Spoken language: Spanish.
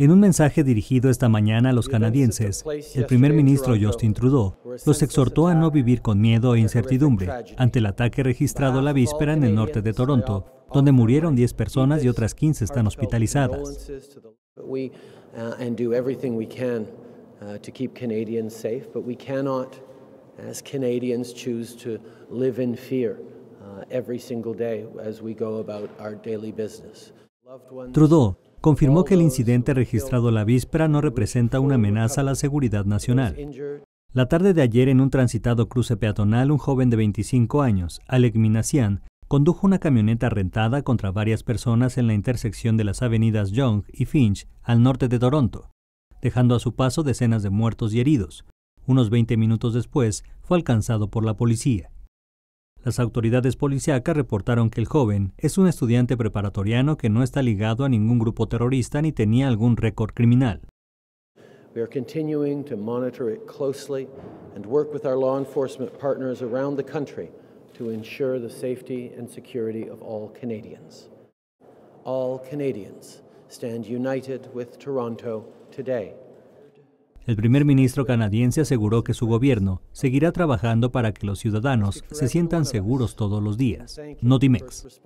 En un mensaje dirigido esta mañana a los canadienses, el primer ministro Justin Trudeau los exhortó a no vivir con miedo e incertidumbre ante el ataque registrado la víspera en el norte de Toronto, donde murieron 10 personas y otras 15 están hospitalizadas. Trudeau confirmó que el incidente registrado la víspera no representa una amenaza a la seguridad nacional. La tarde de ayer, en un transitado cruce peatonal, un joven de 25 años, Alec Minasian, condujo una camioneta rentada contra varias personas en la intersección de las avenidas Young y Finch, al norte de Toronto, dejando a su paso decenas de muertos y heridos. Unos 20 minutos después, fue alcanzado por la policía. Las autoridades policíacas reportaron que el joven es un estudiante preparatoriano que no está ligado a ningún grupo terrorista ni tenía algún récord criminal. We are continuing to monitor it closely and work with our law enforcement partners around the country to ensure the safety and security of all Canadians. All Canadians stand united with Toronto today. El primer ministro canadiense aseguró que su gobierno seguirá trabajando para que los ciudadanos se sientan seguros todos los días. Notimex.